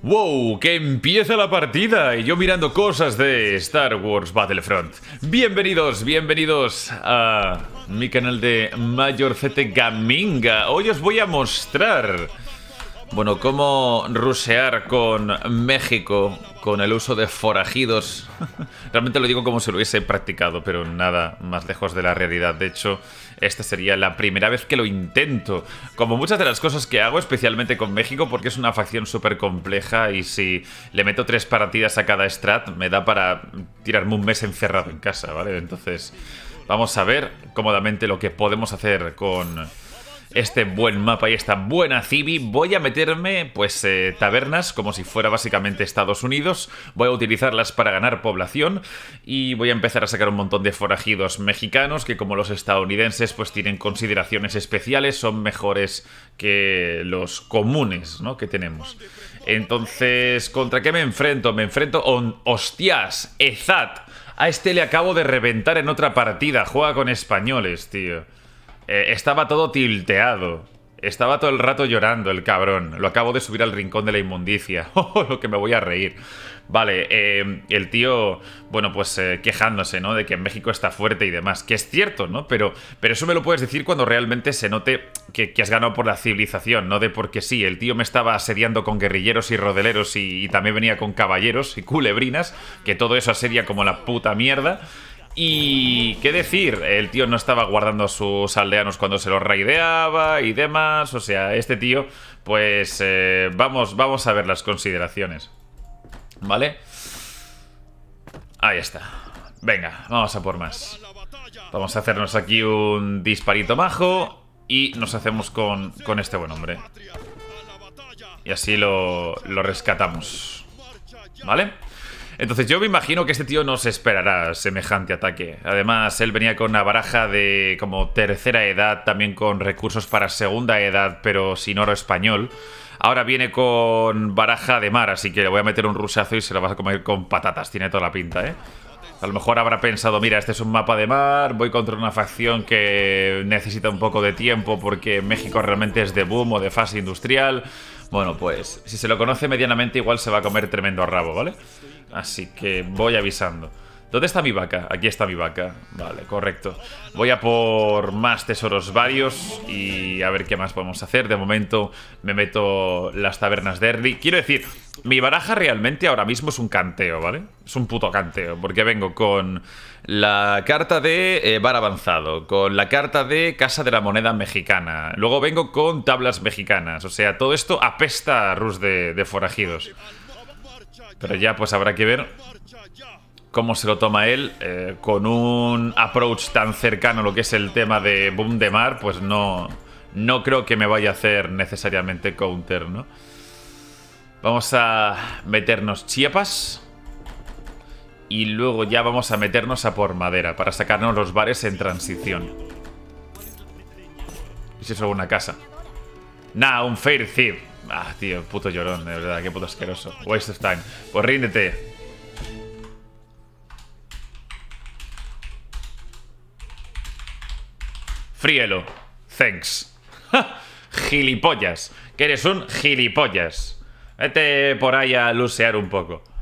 ¡Wow! ¡Que empieza la partida! Y yo mirando cosas de Star Wars Battlefront. Bienvenidos, bienvenidos a mi canal de Mayorcete Gaminga. Hoy os voy a mostrar, bueno, cómo rusear con México con el uso de forajidos. Realmente lo digo como si lo hubiese practicado, pero nada más lejos de la realidad. De hecho, esta sería la primera vez que lo intento. Como muchas de las cosas que hago, especialmente con México, porque es una facción súper compleja y si le meto tres partidas a cada strat, me da para tirarme un mes encerrado en casa, ¿vale? Entonces, vamos a ver cómodamente lo que podemos hacer con este buen mapa y esta buena civi, voy a meterme, pues, eh, tabernas, como si fuera básicamente Estados Unidos. Voy a utilizarlas para ganar población y voy a empezar a sacar un montón de forajidos mexicanos que, como los estadounidenses, pues tienen consideraciones especiales, son mejores que los comunes, ¿no?, que tenemos. Entonces, ¿contra qué me enfrento? Me enfrento hostias, Ezat. A este le acabo de reventar en otra partida. Juega con españoles, tío. Eh, estaba todo tilteado. Estaba todo el rato llorando el cabrón. Lo acabo de subir al rincón de la inmundicia. Oh, lo que me voy a reír. Vale, eh, el tío, bueno, pues eh, quejándose, ¿no? De que México está fuerte y demás. Que es cierto, ¿no? Pero, pero eso me lo puedes decir cuando realmente se note que, has ganado por la civilización, ¿no? De porque sí, el tío me estaba asediando con guerrilleros y rodeleros y, y también venía con caballeros y culebrinas, que todo eso asedia como la puta mierda. Y qué decir, el tío no estaba guardando a sus aldeanos cuando se los raideaba y demás. O sea, este tío, pues eh, vamos, vamos a ver las consideraciones. ¿Vale? Ahí está. Venga, vamos a por más. Vamos a hacernos aquí un disparito majo y nos hacemos con, este buen hombre. Y así lo, lo rescatamos. ¿Vale? Entonces yo me imagino que este tío no se esperará semejante ataque. Además, él venía con una baraja de como tercera edad, también con recursos para segunda edad, pero sin oro español. Ahora viene con baraja de mar, así que le voy a meter un rusazo y se la vas a comer con patatas. Tiene toda la pinta, ¿eh? A lo mejor habrá pensado, mira, este es un mapa de mar, voy contra una facción que necesita un poco de tiempo porque México realmente es de boom o de fase industrial. Bueno, pues si se lo conoce medianamente igual se va a comer tremendo rabo, ¿vale? Así que voy avisando. ¿Dónde está mi vaca? Aquí está mi vaca. Vale, correcto. Voy a por más tesoros varios y a ver qué más podemos hacer. De momento me meto las tabernas de Erdi. Quiero decir, mi baraja realmente ahora mismo es un canteo, ¿vale? Es un puto canteo, porque vengo con la carta de eh, bar avanzado, con la carta de casa de la moneda mexicana, luego vengo con tablas mexicanas, o sea, todo esto apesta a Rus de forajidos. Pero ya pues habrá que ver cómo se lo toma él eh, con un approach tan cercano a lo que es el tema de Boom de Mar, pues no no creo que me vaya a hacer necesariamente counter, ¿no? Vamos a meternos Chiapas y luego ya vamos a meternos a por madera para sacarnos los bares en transición. ¿Y si es una casa? Nah, un Fair Thief. Ah, tío, puto llorón, de verdad, qué puto asqueroso. Waste of time. Pues ríndete. Fríelo. Thanks. gilipollas. Que eres un gilipollas. Vete por ahí a lucear un poco.